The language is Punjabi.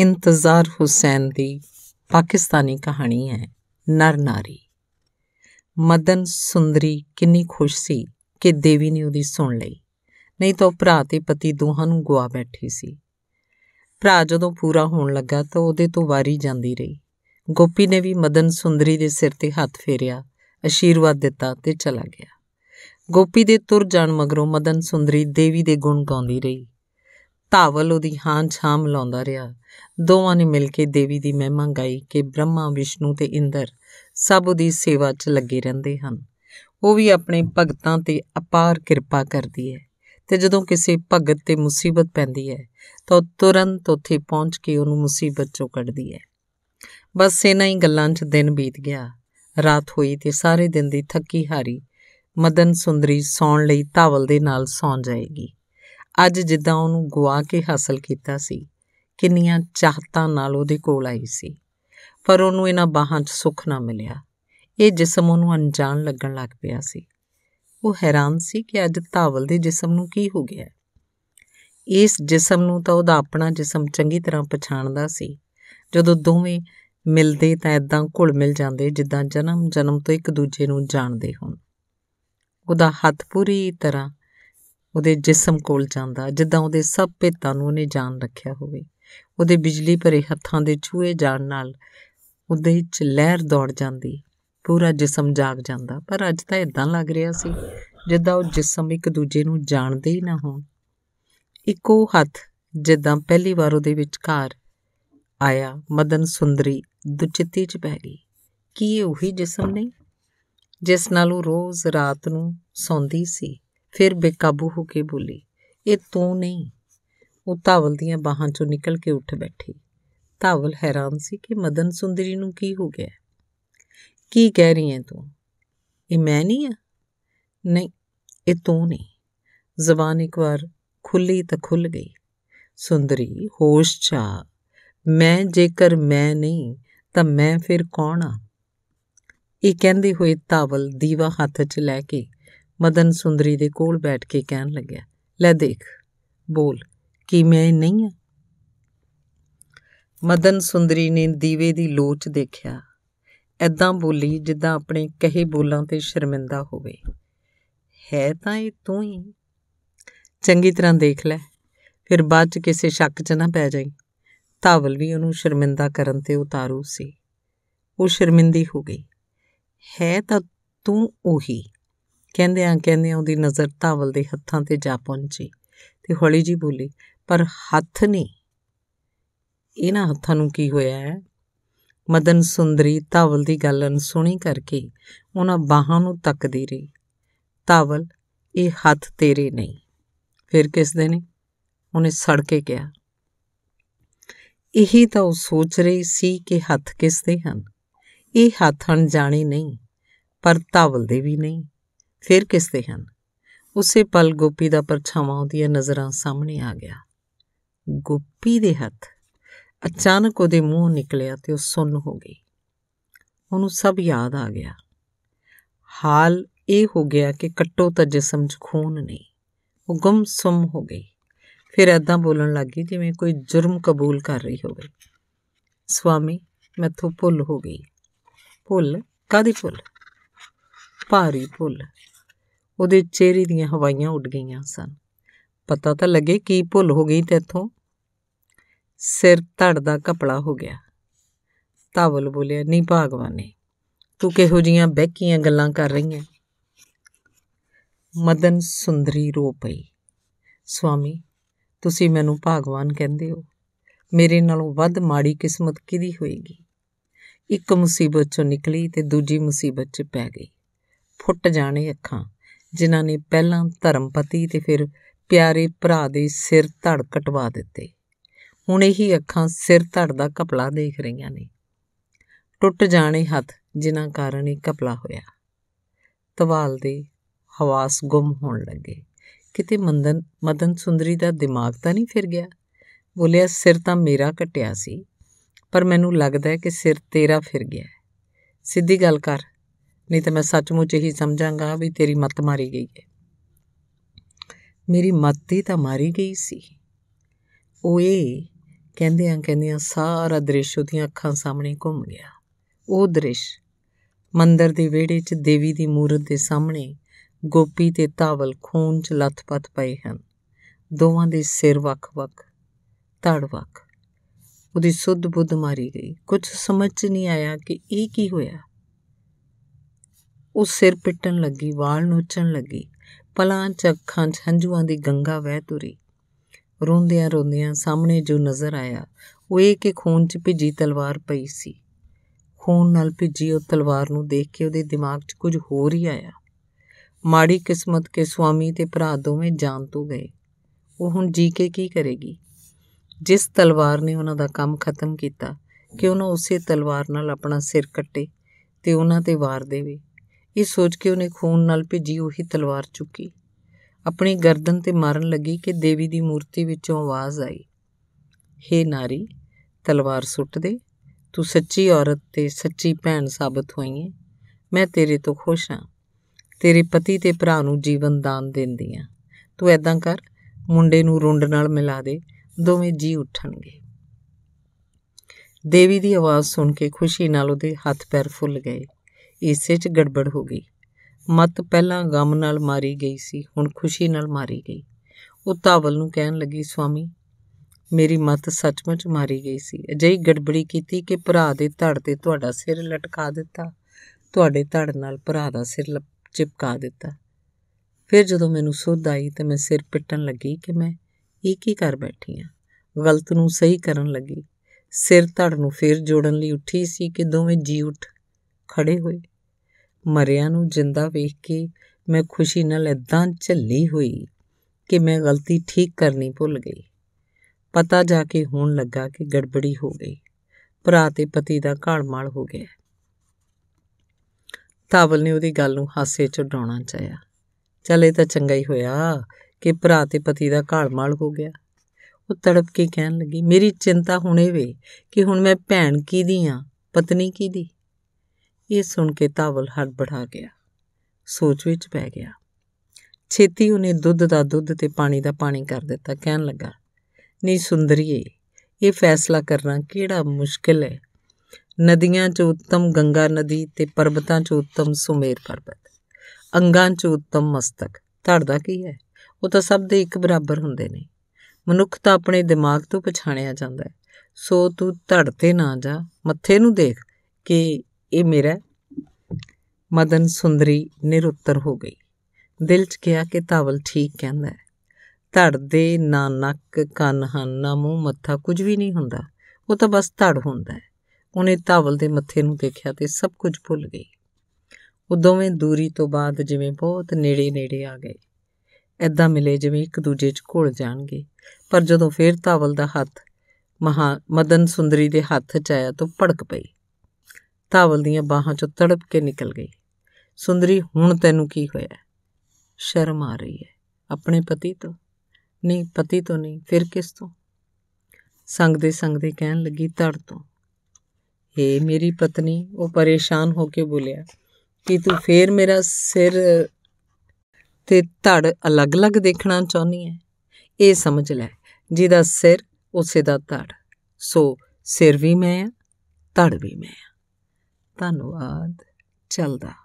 ਇੰਤਜ਼ਾਰ ਹੁਸੈਨ ਦੀ ਪਾਕਿਸਤਾਨੀ ਕਹਾਣੀ ਹੈ ਨਰ ਨਾਰੀ ਮਦਨ ਸੁੰਦਰੀ ਕਿੰਨੀ ਖੁਸ਼ ਸੀ ਕਿ ਦੇਵੀ ਨੇ ਉਹਦੀ ਸੁਣ ਲਈ ਨਹੀਂ ਤਾਂ ਭਰਾ ਤੇ ਪਤੀ ਦੋਹਾਂ ਨੂੰ ਗਵਾ ਬੈਠੀ ਸੀ ਭਰਾ ਜਦੋਂ ਪੂਰਾ ਹੋਣ ਲੱਗਾ ਤਾਂ ਉਹਦੇ ਤੋਂ ਵਾਰੀ ਜਾਂਦੀ ਰਹੀ ਗੋਪੀ ਨੇ ਵੀ ਮਦਨ ਸੁੰਦਰੀ ਦੇ ਸਿਰ ਤੇ ਹੱਥ ਫੇਰਿਆ ਅਸ਼ੀਰਵਾਦ ਦਿੱਤਾ ਤੇ ਚਲਾ ਗਿਆ ਗੋਪੀ ਦੇ ਤੁਰ ਜਾਣ ਮਗਰੋਂ ਮਦਨ ਸੁੰਦਰੀ ਦੇਵੀ ਦੇ ਗੁਣ ਗਾਉਂਦੀ ਰਹੀ ਧਾਵਲ ਉਹਦੀ ਹਾਂ ਛਾਂ ਮਲਾਉਂਦਾ ਰਿਹਾ ਦੋਵਾਂ ਨੇ ਮਿਲ ਕੇ ਦੇਵੀ ਦੀ ਮਹਿਮਾ ਗਾਈ ਕਿ ਬ੍ਰਹਮਾ ਵਿਸ਼ਨੂੰ ਤੇ ਇੰਦਰ ਸਭ ਉਹਦੀ ਸੇਵਾ 'ਚ ਲੱਗੇ ਰਹਿੰਦੇ ਹਨ ਉਹ ਵੀ ਆਪਣੇ ਭਗਤਾਂ ਤੇ ਅਪਾਰ ਕਿਰਪਾ ਕਰਦੀ ਹੈ ਤੇ ਜਦੋਂ ਕਿਸੇ ਭਗਤ ਤੇ ਮੁਸੀਬਤ ਪੈਂਦੀ ਹੈ ਤਾਂ ਤੁਰੰਤ ਉੱਥੇ ਪਹੁੰਚ ਕੇ ਉਹਨੂੰ ਮੁਸੀਬਤ 'ਚੋਂ ਕੱਢਦੀ ਹੈ ਬਸ ਇਨਾਂ ਹੀ ਗੱਲਾਂ 'ਚ ਦਿਨ ਬੀਤ ਗਿਆ ਰਾਤ ਹੋਈ ਤੇ ਸਾਰੇ ਦਿਨ ਦੀ ਥੱਕੀ ਹਾਰੀ ਮਦਨ ਸੁੰਦਰੀ ਸੌਣ ਲਈ ਧਾਵਲ ਦੇ ਨਾਲ ਸੌਂ ਜਾਏਗੀ ਅੱਜ ਜਿੱਦਾਂ ਉਹਨੂੰ ਗਵਾ ਕੇ ਹਾਸਲ ਕੀਤਾ ਸੀ ਕਿੰਨੀਆਂ ਚਾਹਤਾਂ ਨਾਲ ਉਹਦੇ ਕੋਲ ਆਈ ਸੀ ਪਰ ਉਹਨੂੰ ਇਹਨਾਂ ਬਾਹਾਂ 'ਚ ਸੁੱਖ ਨਾ ਮਿਲਿਆ ਇਹ ਜਿਸਮ ਉਹਨੂੰ ਅਣਜਾਣ ਲੱਗਣ ਲੱਗ ਪਿਆ ਸੀ ਉਹ ਹੈਰਾਨ ਸੀ ਕਿ ਅੱਜ ਧਾਵਲ ਦੇ ਜਿਸਮ ਨੂੰ ਕੀ ਹੋ ਗਿਆ ਇਸ ਜਿਸਮ ਨੂੰ ਤਾਂ ਉਹਦਾ ਆਪਣਾ ਜਿਸਮ ਚੰਗੀ ਤਰ੍ਹਾਂ ਪਛਾਣਦਾ ਸੀ ਜਦੋਂ ਦੋਵੇਂ ਮਿਲਦੇ ਤਾਂ ਇਦਾਂ ਘੁਲ ਮਿਲ ਜਾਂਦੇ ਜਿੱਦਾਂ ਜਨਮ ਜਨਮ ਤੋਂ ਇੱਕ ਦੂਜੇ ਨੂੰ ਜਾਣਦੇ ਹੋਣ ਉਹਦਾ ਹੱਥ ਪੂਰੀ ਤਰ੍ਹਾਂ ਉਹਦੇ ਜਿਸਮ ਕੋਲ ਜਾਂਦਾ ਜਿੱਦਾਂ ਉਹਦੇ ਸਭ ਭੇਤਾਂ ਨੂੰ ਉਹਨੇ ਜਾਣ ਰੱਖਿਆ ਹੋਵੇ ਉਹਦੇ ਬਿਜਲੀ ਭਰੇ ਹੱਥਾਂ ਦੇ ਛੂਏ ਜਾਣ ਨਾਲ ਉਹਦੇ ਵਿੱਚ ਲਹਿਰ ਦੌੜ ਜਾਂਦੀ ਪੂਰਾ ਜਿਸਮ ਜਾਗ ਜਾਂਦਾ ਪਰ ਅੱਜ ਤਾਂ ਇਦਾਂ ਲੱਗ ਰਿਹਾ ਸੀ ਜਿੱਦਾਂ ਉਹ ਜਿਸਮ ਇੱਕ ਦੂਜੇ ਨੂੰ ਜਾਣਦੇ ਹੀ ਨਾ ਹੋਣ ਇੱਕੋ ਹੱਥ ਜਿੱਦਾਂ ਪਹਿਲੀ ਵਾਰ ਉਹਦੇ ਵਿਚਕਾਰ ਆਇਆ ਮਦਨ ਸੁੰਦਰੀ ਦੁਚਿੱਤੀ ਚ ਪੈ ਗਈ ਕੀ ਇਹ ਉਹੀ ਜਿਸਮ ਨਹੀਂ ਜਿਸ ਨਾਲ ਉਹ ਰੋਜ਼ ਰਾਤ ਨੂੰ ਸੌਂਦੀ ਸੀ ਫਿਰ ਬੇਕਾਬੂ ਹੋ ਕੇ ਬੋਲੀ ਇਹ ਤੂੰ ਨਹੀਂ ਉਹ ਧਾਵਲ ਦੀਆਂ ਬਾਹਾਂ ਚੋਂ ਨਿਕਲ ਕੇ ਉੱਠ ਬੈਠੀ ਧਾਵਲ ਹੈਰਾਨ ਸੀ ਕਿ ਮਦਨ ਸੁੰਦਰੀ ਨੂੰ ਕੀ ਹੋ ਗਿਆ ਕੀ ਕਹਿ ਰਹੀ ਹੈ ਤੂੰ ਇਹ ਮੈਂ ਨਹੀਂ ਆ ਨਹੀਂ ਇਹ ਤੂੰ ਨਹੀਂ ਜ਼ਬਾਨ ਇੱਕ ਵਾਰ ਖੁੱਲੀ ਤਾਂ ਖੁੱਲ ਗਈ ਸੁੰਦਰੀ ਹੋਸ਼ ਚਾ ਮੈਂ ਜੇਕਰ ਮੈਂ ਨਹੀਂ ਤਾਂ ਮੈਂ ਫਿਰ ਕੌਣ ਆ ਇਹ ਕਹਿੰਦੇ ਹੋਏ ਤਾਵਲ ਦੀਵਾ ਹੱਥ 'ਚ ਲੈ ਕੇ ਮਦਨ ਸੁੰਦਰੀ ਦੇ ਕੋਲ ਬੈਠ ਕੇ ਕਹਿਣ ਲੱਗਿਆ ਲੈ ਦੇਖ ਬੋਲ ਕੀ ਮੈਂ ਨਹੀਂ ਆ ਮਦਨ ਸੁੰਦਰੀ ਨੇ ਦੀਵੇ ਦੀ ਲੋਚ ਦੇਖਿਆ ਐਦਾਂ ਬੋਲੀ ਜਿੱਦਾਂ ਆਪਣੇ ਕਹੇ ਬੋਲਾਂ ਤੇ ਸ਼ਰਮਿੰਦਾ ਹੋਵੇ ਹੈ ਤਾਂ ਇਹ ਤੂੰ ਹੀ ਚੰਗੀ ਤਰ੍ਹਾਂ ਦੇਖ ਲੈ ਫਿਰ ਬਾਅਦ ਚ ਕਿਸੇ ਸ਼ੱਕ 'ਚ ਨਾ ਪੈ ਜਾਈ ਤਾਵਲ ਵੀ ਉਹਨੂੰ ਸ਼ਰਮਿੰਦਾ ਕਰਨ ਤੇ ਉਤਾਰੂ ਸੀ ਉਹ ਸ਼ਰਮਿੰਦੀ ਹੋ ਗਈ ਹੈ ਤਾਂ ਤੂੰ ਉਹੀ ਕਹਿੰਦੇ ਕਹਿੰਦੇ ਆ ਉਹਦੀ ਨਜ਼ਰ ਧਾਵਲ ਦੇ ਹੱਥਾਂ ਤੇ ਜਾ ਪਹੁੰਚੀ ਤੇ ਹੌਲੀ ਜੀ ਬੋਲੀ ਪਰ ਹੱਥ ਨਹੀਂ ਇਹਨਾਂ ਹੱਥਾਂ ਨੂੰ ਕੀ ਹੋਇਆ ਹੈ ਮਦਨ ਸੁੰਦਰੀ ਧਾਵਲ ਦੀ ਗੱਲ ਅਨਸੁਣੀ ਕਰਕੇ ਉਹਨਾਂ ਬਾਹਾਂ ਨੂੰ ਤੱਕਦੀ ਰਹੀ ਧਾਵਲ ਇਹ ਹੱਥ ਤੇਰੇ ਨਹੀਂ ਫਿਰ ਕਿਸ ਦੇ ਨੇ ਉਹਨੇ ਸੜ ਕੇ ਕਿਹਾ ਇਹੀ ਤਾਂ ਉਹ ਸੋਚ ਰਹੀ ਸੀ ਕਿ ਹੱਥ ਕਿਸ ਦੇ ਹਨ ਇਹ ਹੱਥ ਜਾਣੇ ਨਹੀਂ ਪਰ ਧਾਵਲ ਦੇ ਵੀ ਨਹੀਂ ਫਿਰ ਤੇ ਹਨ ਉਸੇ ਪਲ ਗੋਪੀ ਦਾ ਪਰਛਾਵਾਂ ਉਹਦੀਆਂ ਨਜ਼ਰਾਂ ਸਾਹਮਣੇ ਆ ਗਿਆ ਗੋਪੀ ਦੇ ਹੱਥ ਅਚਾਨਕ ਉਹਦੇ ਮੂੰਹ ਨਿਕਲਿਆ ਤੇ ਉਹ ਸੁੰਨ ਹੋ ਗਈ ਉਹਨੂੰ ਸਭ ਯਾਦ ਆ ਗਿਆ ਹਾਲ ਇਹ ਹੋ ਗਿਆ ਕਿ ਕੱਟੋ ਤਾਂ ਜਿਸਮ 'ਚ ਖੂਨ ਨਹੀਂ ਉਹ ਗਮਸਮ ਹੋ ਗਈ ਫਿਰ ਐਦਾਂ ਬੋਲਣ ਲੱਗੀ ਜਿਵੇਂ ਕੋਈ ਜੁਰਮ ਕਬੂਲ ਕਰ ਰਹੀ ਹੋਵੇ ਸਵਾਮੀ ਮੈਥੋਂ ਭੁੱਲ ਹੋ ਗਈ ਭੁੱਲ ਕਾਦੀ ਭੁੱਲ ਭਾਰੀ ਭੁੱਲ ਉਹਦੇ ਚਿਹਰੇ ਦੀਆਂ ਹਵਾਈਆਂ ਉੱਡ ਗਈਆਂ ਸਨ ਪਤਾ ਤਾਂ ਲੱਗੇ ਕੀ ਭੁੱਲ ਹੋ ਗਈ ਤੇਥੋਂ ਸਿਰ ਧੜ ਦਾ ਕਪੜਾ ਹੋ ਗਿਆ ਤਾਵਲ ਬੋਲਿਆ ਨਹੀਂ ਭਾਗਵਾਨੇ ਤੂੰ ਕਿਹੋ ਜੀਆਂ ਬਹਿਕੀਆਂ ਗੱਲਾਂ ਕਰ ਰਹੀ ਹੈ ਮਦਨ ਸੁੰਦਰੀ ਰੋ ਪਈ ਸਵਾਮੀ ਤੁਸੀਂ ਮੈਨੂੰ ਭਾਗਵਾਨ ਕਹਿੰਦੇ ਹੋ ਮੇਰੇ ਨਾਲੋਂ ਵੱਧ ਮਾੜੀ ਕਿਸਮਤ ਕਿਹਦੀ ਹੋਏਗੀ ਇੱਕ ਮੁਸੀਬਤ ਚੋਂ ਨਿਕਲੀ ਤੇ ਦੂਜੀ ਮੁਸੀਬਤ 'ਚ ਪੈ ਗਈ ਫੁੱਟ ਜਾਣੇ ਅੱਖਾਂ ਜਿਨ੍ਹਾਂ ਨੇ ਪਹਿਲਾਂ ਧਰਮਪਤੀ ਤੇ ਫਿਰ ਪਿਆਰੇ ਭਰਾ ਦੇ ਸਿਰ ਧੜ ਕਟਵਾ ਦਿੱਤੇ ਹੁਣ ਇਹੀ ਅੱਖਾਂ ਸਿਰ ਧੜ ਦਾ ਕਪਲਾ ਦੇਖ ਰਹੀਆਂ ਨੇ ਟੁੱਟ ਜਾਣੇ ਹੱਥ ਜਿਨ੍ਹਾਂ ਕਾਰਨ ਇਹ ਕਪਲਾ ਹੋਇਆ ਤਵਾਲ ਦੇ ਹਵਾਸ ਗੁੰਮ ਹੋਣ ਲੱਗੇ ਕਿਤੇ ਮੰਦਨ ਮਦਨ ਸੁੰਦਰੀ ਦਾ ਦਿਮਾਗ ਤਾਂ ਨਹੀਂ ਫਿਰ ਗਿਆ ਬੋਲਿਆ ਸਿਰ ਤਾਂ ਮੇਰਾ ਕਟਿਆ ਸੀ ਪਰ ਮੈਨੂੰ ਲੱਗਦਾ ਹੈ ਕਿ ਸਿਰ ਤੇਰਾ ਫਿਰ ਗਿਆ ਸਿੱਧੀ ਗੱਲ ਕਰ ਨਹੀਂ ਤਾਂ ਮੈਂ ਸੱਚਮੁੱਚ ਹੀ ਸਮਝਾਂਗਾ ਵੀ ਤੇਰੀ ਮੱਤ ਮਾਰੀ ਗਈ ਹੈ ਮੇਰੀ ਮੱਤ ਹੀ ਤਾਂ ਮਾਰੀ ਗਈ ਸੀ ਉਹ ਇਹ ਕਹਿੰਦੇ ਆ ਕਹਿੰਦੇ ਆ ਸਾਰਾ ਦ੍ਰਿਸ਼ ਉਹਦੀਆਂ ਅੱਖਾਂ ਸਾਹਮਣੇ ਘੁੰਮ ਗਿਆ ਉਹ ਦ੍ਰਿਸ਼ ਮੰਦਰ ਦੇ ਵਿਹੜੇ 'ਚ ਦੇਵੀ ਦੀ ਮੂਰਤ ਦੇ ਸਾਹਮਣੇ ਗੋਪੀ ਤੇ ਤਾਵਲ ਖੂਨ 'ਚ ਲੱਥਪੱਥ ਪਏ ਹਨ ਦੋਵਾਂ ਦੇ ਸਿਰ ਵੱਖ-ਵੱਖ ਧੜ ਵੱਖ ਉਹਦੀ ਸੁੱਧ ਬੁੱਧ ਮਾਰੀ ਗਈ ਕੁਝ ਸਮਝ ਨਹੀਂ ਆਇਆ ਕਿ ਇਹ ਕੀ ਹੋਇਆ ਉਹ ਸਿਰ ਪਿੱਟਣ ਲੱਗੀ ਵਾਲ ਨੋਚਣ ਲੱਗੀ ਪਲਾਂ ਚ ਅੱਖਾਂ ਚ ਹੰਝੂਆਂ ਦੀ ਗੰਗਾ ਵਹਿ ਤੁਰੀ ਰੋਂਦਿਆਂ ਰੋਂਦਿਆਂ ਸਾਹਮਣੇ ਜੋ ਨਜ਼ਰ ਆਇਆ ਉਹ ਇਹ ਕਿ ਖੂਨ ਚ ਭਿੱਜੀ ਤਲਵਾਰ ਪਈ ਸੀ ਖੂਨ ਨਾਲ ਭਿੱਜੀ ਉਹ ਤਲਵਾਰ ਨੂੰ ਦੇਖ ਕੇ ਉਹਦੇ ਦਿਮਾਗ 'ਚ ਕੁਝ ਹੋਰ ਹੀ ਆਇਆ ਮਾੜੀ ਕਿਸਮਤ ਕੇ ਸੁਆਮੀ ਤੇ ਭਰਾ ਦੋਵੇਂ ਜਾਨ ਤੋਂ ਗਏ ਉਹ ਹੁਣ ਜੀ ਕੇ ਕੀ ਕਰੇਗੀ ਜਿਸ ਤਲਵਾਰ ਨੇ ਉਹਨਾਂ ਦਾ ਕੰਮ ਖਤਮ ਕੀਤਾ ਕਿ ਉਹਨਾਂ ਉਸੇ ਤਲਵਾਰ ਨਾਲ ਆਪਣਾ ਸਿਰ ਕੱਟੇ ਤੇ ਉਹਨਾਂ ਤੇ ਵਾਰ ਦੇਵੇ ਇਹ ਸੋਚ ਕੇ ਉਹਨੇ ਖੂਨ ਨਾਲ ਭਿੱਜੀ ਉਹੀ ਤਲਵਾਰ ਚੁੱਕੀ ਆਪਣੀ ਗਰਦਨ ਤੇ ਮਾਰਨ ਲੱਗੀ ਕਿ ਦੇਵੀ ਦੀ ਮੂਰਤੀ ਵਿੱਚੋਂ ਆਵਾਜ਼ ਆਈ ਹੇ ਨਾਰੀ ਤਲਵਾਰ ਸੁੱਟ ਦੇ ਤੂੰ ਸੱਚੀ ਔਰਤ ਤੇ ਸੱਚੀ ਭੈਣ ਸਾਬਤ ਹੋਈ ਹੈ ਮੈਂ ਤੇਰੇ ਤੋਂ ਖੁਸ਼ ਹਾਂ ਤੇਰੇ ਪਤੀ ਤੇ ਭਰਾ ਨੂੰ ਜੀਵਨ ਦਾਨ ਦਿੰਦੀ ਆ ਤੂੰ ਐਦਾਂ ਕਰ ਮੁੰਡੇ ਨੂੰ ਰੁੰਡ ਨਾਲ ਮਿਲਾ ਦੇ ਦੋਵੇਂ ਜੀ ਉੱਠਣਗੇ ਦੇਵੀ ਦੀ ਆਵਾਜ਼ ਸੁਣ ਕੇ ਖੁਸ਼ੀ ਨਾਲ ਉਹਦੇ ਹੱਥ ਪੈਰ ਫੁੱਲ ਗਏ ਇਸੇ 'ਚ ਗੜਬੜ ਹੋ ਗਈ ਮਤ ਪਹਿਲਾਂ ਗਮ ਨਾਲ ਮਾਰੀ ਗਈ ਸੀ ਹੁਣ ਖੁਸ਼ੀ ਨਾਲ ਮਾਰੀ ਗਈ ਉਹ ਤਾਵਲ ਨੂੰ ਕਹਿਣ ਲੱਗੀ ਸਵਾਮੀ ਮੇਰੀ ਮਤ ਸੱਚਮੁੱਚ ਮਾਰੀ ਗਈ ਸੀ ਅਜਿਹੀ ਗੜਬੜੀ ਕੀਤੀ ਕਿ ਭਰਾ ਦੇ ਧੜ ਤੇ ਤੁਹਾਡਾ ਸਿਰ ਲਟਕਾ ਦਿੱਤਾ ਤੁਹਾਡੇ ਧੜ ਨਾਲ ਭਰਾ ਦਾ ਸਿਰ ਚਿਪਕਾ ਦਿੱਤਾ ਫਿਰ ਜਦੋਂ ਮੈਨੂੰ ਸੋਧ ਆਈ ਤਾਂ ਮੈਂ ਸਿਰ ਪਿੱਟਣ ਲੱਗੀ ਕਿ ਮੈਂ ਇਹ ਕੀ ਕਰ ਬੈਠੀ ਆ ਗਲਤ ਨੂੰ ਸਹੀ ਕਰਨ ਲੱਗੀ ਸਿਰ ਧੜ ਨੂੰ ਫਿਰ ਜੋੜਨ ਲਈ ਉੱਠੀ ਸੀ ਕਿ ਦੋਵੇਂ ਜੀ ਉੱਠ ਖੜੇ ਹੋਏ ਮਰਿਆਂ ਨੂੰ ਜਿੰਦਾ ਵੇਖ ਕੇ ਮੈਂ ਖੁਸ਼ੀ ਨਾਲ ਇਦਾਂ ਝੱਲੀ ਹੋਈ ਕਿ ਮੈਂ ਗਲਤੀ ਠੀਕ ਕਰਨੀ ਭੁੱਲ ਗਈ ਪਤਾ ਜਾ ਕੇ ਹੋਣ ਲੱਗਾ ਕਿ ਗੜਬੜੀ ਹੋ ਗਈ ਭਰਾ ਤੇ ਪਤੀ ਦਾ ਘਾਲਮਾਲ ਹੋ ਗਿਆ ਤਾਵਲ ਨੇ ਉਹਦੀ ਗੱਲ ਨੂੰ ਹਾਸੇ 'ਚ ਉਡਾਉਣਾ ਚਾਹਿਆ ਚਲੇ ਤਾਂ ਚੰਗਾ ਹੀ ਹੋਇਆ ਕਿ ਭਰਾ ਤੇ ਪਤੀ ਦਾ ਘਾਲਮਾਲ ਹੋ ਗਿਆ ਉਹ ਤੜਪ ਕੇ ਕਹਿਣ ਲੱਗੀ ਮੇਰੀ ਚਿੰਤਾ ਹੁਣੇ ਵੇ ਕਿ ਹੁਣ ਮੈਂ ਭੈਣ ਕੀ ਦੀ ਆ ਪਤਨੀ ਕੀ ਦੀ ਇਹ ਸੁਣ ਕੇ ਤਾਵਲ ਹੜਬੜਾ ਗਿਆ ਸੋਚ ਵਿੱਚ ਪੈ ਗਿਆ ਛੇਤੀ ਉਹਨੇ ਦੁੱਧ ਦਾ ਦੁੱਧ ਤੇ ਪਾਣੀ ਦਾ ਪਾਣੀ ਕਰ ਦਿੱਤਾ ਕਹਿਣ ਲੱਗਾ ਨਹੀਂ ਸੁੰਦਰੀਏ ਇਹ ਫੈਸਲਾ ਕਰਨਾ ਕਿਹੜਾ ਮੁਸ਼ਕਿਲ ਹੈ ਨਦੀਆਂ 'ਚ ਉੱਤਮ ਗੰਗਾ ਨਦੀ ਤੇ ਪਰਬਤਾਂ 'ਚ ਉੱਤਮ ਸੁਮੇਰ ਪਰਬਤ ਅੰਗਾਂ 'ਚ ਉੱਤਮ ਮਸਤਕ ਧੜ ਦਾ ਕੀ ਹੈ ਉਹ ਤਾਂ ਸਭ ਦੇ ਇੱਕ ਬਰਾਬਰ ਹੁੰਦੇ ਨੇ ਮਨੁੱਖ ਤਾਂ ਆਪਣੇ ਦਿਮਾਗ ਤੋਂ ਪਛਾਣਿਆ ਜਾਂਦਾ ਹੈ ਸੋ ਤੂੰ ਧੜ ਤੇ ਨਾ ਜਾ ਮੱਥੇ ਨੂੰ ਦੇਖ ਕਿ ਇਹ ਮੇਰਾ ਮਦਨ ਸੁੰਦਰੀ ਨਿਰੁੱਤਰ ਹੋ ਗਈ ਦਿਲ 'ਚ ਕਿਹਾ ਕਿ ਤਾਵਲ ਠੀਕ ਕਹਿੰਦਾ ਹੈ ਧੜ ਦੇ ਨਾ ਨੱਕ ਕੰਨ ਹਨ ਨਾ ਮੂੰਹ ਮੱਥਾ ਕੁਝ ਵੀ ਨਹੀਂ ਹੁੰਦਾ ਉਹ ਤਾਂ ਬਸ ਧੜ ਹੁੰਦਾ ਹੈ ਉਹਨੇ ਤਾਵਲ ਦੇ ਮੱਥੇ ਨੂੰ ਦੇਖਿਆ ਤੇ ਸਭ ਕੁਝ ਭੁੱਲ ਗਈ ਉਹ ਦੋਵੇਂ ਦੂਰੀ ਤੋਂ ਬਾਅਦ ਜਿਵੇਂ ਬਹੁਤ ਨੇੜੇ-ਨੇੜੇ ਆ ਗਏ ਐਦਾਂ ਮਿਲੇ ਜਿਵੇਂ ਇੱਕ ਦੂਜੇ 'ਚ ਘੁਲ ਜਾਣਗੇ ਪਰ ਜਦੋਂ ਫੇਰ ਤਾਵਲ ਦਾ ਹੱਥ ਮਹਾ ਮਦਨ ਸੁੰਦਰੀ ਦੇ ਹੱਥ 'ਚ ਆਇਆ ਤਾਂ ਭੜਕ ਪਈ ਧਾਵਲ ਦੀਆਂ ਬਾਹਾਂ ਚੋਂ ਤੜਪ ਕੇ ਨਿਕਲ ਗਈ ਸੁੰਦਰੀ ਹੁਣ ਤੈਨੂੰ ਕੀ ਹੋਇਆ ਸ਼ਰਮ ਆ ਰਹੀ ਹੈ ਆਪਣੇ ਪਤੀ ਤੋਂ ਨਹੀਂ ਪਤੀ ਤੋਂ ਨਹੀਂ ਫਿਰ ਕਿਸ ਤੋਂ ਸੰਗ ਦੇ ਸੰਗ ਦੇ ਕਹਿਣ ਲੱਗੀ ਧੜ ਤੋਂ ਏ ਮੇਰੀ ਪਤਨੀ ਉਹ ਪਰੇਸ਼ਾਨ ਹੋ ਕੇ ਬੋਲਿਆ ਕਿ ਤੂੰ ਫੇਰ ਮੇਰਾ ਸਿਰ ਤੇ ਧੜ ਅਲੱਗ-ਅਲੱਗ ਦੇਖਣਾ ਚਾਹੁੰਦੀ ਹੈ ਇਹ ਸਮਝ ਲੈ ਜਿਹਦਾ ਸਿਰ ਉਸੇ ਦਾ ਧੜ ਸੋ ਸਿਰ ਵੀ ਮੈਂ ਧੜ ਵੀ ਮੈਂ ਧੰਨਵਾਦ ਚਲਦਾ